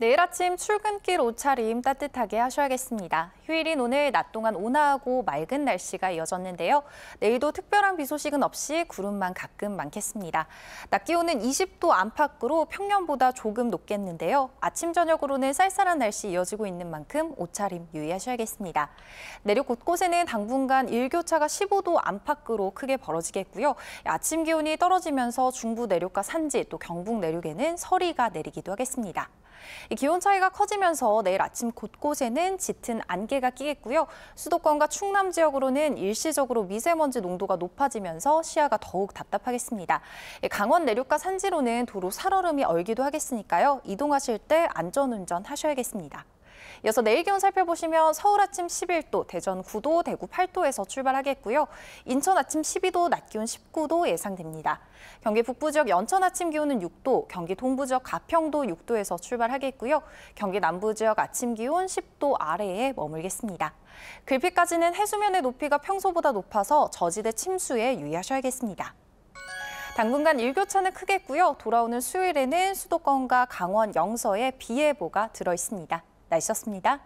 내일 아침 출근길 옷차림 따뜻하게 하셔야겠습니다. 휴일인 오늘 낮 동안 온화하고 맑은 날씨가 이어졌는데요. 내일도 특별한 비 소식은 없이 구름만 가끔 많겠습니다. 낮 기온은 20도 안팎으로 평년보다 조금 높겠는데요. 아침 저녁으로는 쌀쌀한 날씨 이어지고 있는 만큼 옷차림 유의하셔야겠습니다. 내륙 곳곳에는 당분간 일교차가 15도 안팎으로 크게 벌어지겠고요. 아침 기온이 떨어지면서 중부 내륙과 산지 또 경북 내륙에는 서리가 내리기도 하겠습니다. 기온 차이가 커지면서 내일 아침 곳곳에는 짙은 안개가 끼겠고요. 수도권과 충남 지역으로는 일시적으로 미세먼지 농도가 높아지면서 시야가 더욱 답답하겠습니다. 강원 내륙과 산지로는 도로 살얼음이 얼기도 하겠으니까요. 이동하실 때 안전운전 하셔야겠습니다. 이어서 내일 기온 살펴보시면 서울 아침 11도, 대전 9도, 대구 8도에서 출발하겠고요. 인천 아침 12도, 낮 기온 19도 예상됩니다. 경기 북부 지역 연천 아침 기온은 6도, 경기 동부 지역 가평도 6도에서 출발하겠고요. 경기 남부 지역 아침 기온 10도 아래에 머물겠습니다. 글피까지는 해수면의 높이가 평소보다 높아서 저지대 침수에 유의하셔야겠습니다. 당분간 일교차는 크겠고요. 돌아오는 수요일에는 수도권과 강원 영서에 비 예보가 들어 있습니다. 날씨였습니다.